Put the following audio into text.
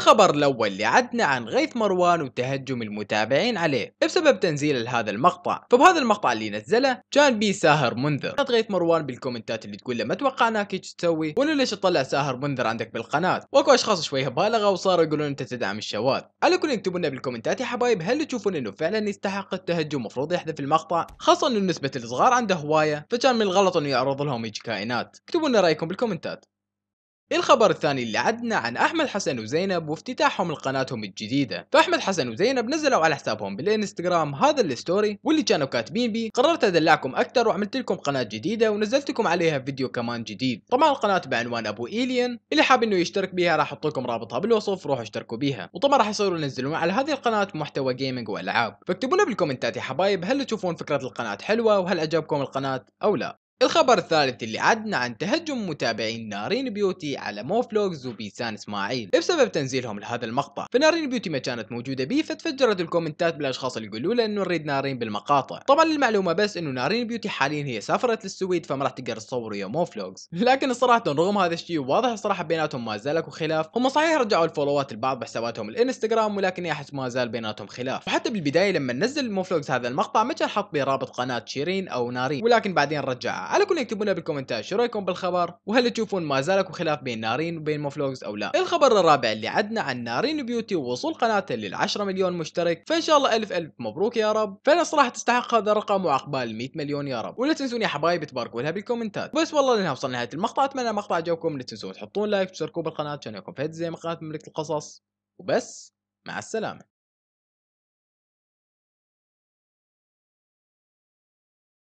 الخبر الأول اللي عدنا عن غيث مروان وتهجم المتابعين عليه بسبب تنزيل هذا المقطع فبهذا المقطع اللي نزله كان بيه ساهر منذر كانت غيث مروان بالكومنتات اللي تقول له ما توقعناك ايش تسوي ولا ليش تطلع ساهر منذر عندك بالقناة واكو اشخاص شويه بالغة وصاروا يقولون انت تدعم الشواذ على كل اكتبوا لنا بالكومنتات يا حبايب هل تشوفون انه فعلا يستحق التهجم المفروض يحذف المقطع خاصة انه نسبة الصغار عنده هواية فكان من الغلط انه يعرض لهم هيج كائنات اكتبوا لنا رايكم بالكومنتات الخبر الثاني اللي عدنا عن احمد حسن وزينب وافتتاحهم لقناتهم الجديده فاحمد حسن وزينب نزلوا على حسابهم بالانستغرام هذا الستوري واللي كانوا كاتبين بيه قررت ادلعكم اكثر وعملت لكم قناه جديده ونزلت لكم عليها فيديو كمان جديد طبعا القناه بعنوان ابو ايليان اللي حاب انه يشترك بيها راح احط لكم رابطها بالوصف روحوا اشتركوا بيها وطبعا راح يصيروا ينزلون على هذه القناه محتوى جيمنج والعاب فاكتبوا لنا بالكومنتات يا حبايب هل تشوفون فكره القناه حلوه وهل عجبكم القناه او لا الخبر الثالث اللي عدنا عن تهجم متابعين نارين بيوتي على موفلوجز وبيسان اسماعيل بسبب تنزيلهم لهذا المقطع فنارين بيوتي ما كانت موجوده بيه فتفجرت الكومنتات بالاشخاص اللي يقولوا له انه نريد نارين بالمقاطع طبعا المعلومه بس انه نارين بيوتي حاليا هي سافرت للسويد فما راح تقدر تصور ويا موفلوجز لكن صراحه رغم هذا الشيء واضح الصراحه بيناتهم ما زال اكو خلاف هم صحيح رجعوا الفولوات البعض بحساباتهم الانستغرام ولكن احس ما زال بيناتهم خلاف وحتى بالبدايه لما نزل موفلوجز هذا المقطع ما كان حط بيه رابط قناه شيرين او نارين ولكن بعدين رجعها على كل اكتبوا لنا بالكومنتات شو رايكم بالخبر وهل تشوفون ما اكو خلاف بين نارين وبين موفلوجز او لا الخبر الرابع اللي عدنا عن نارين بيوتي ووصول قناته لل10 مليون مشترك فان شاء الله الف الف مبروك يا رب فانا صراحه تستحق هذا الرقم وعقبال 100 مليون يا رب ولا تنسون يا حبايبي تباركوا لها بالكومنتات بس والله لنا وصلنا نهايه المقطع اتمنى المقطع عجبكم لا تنسون تحطون لايك وتشتركوا بالقناه عشان يكون في زي مقاطع مملكه القصص وبس مع السلامه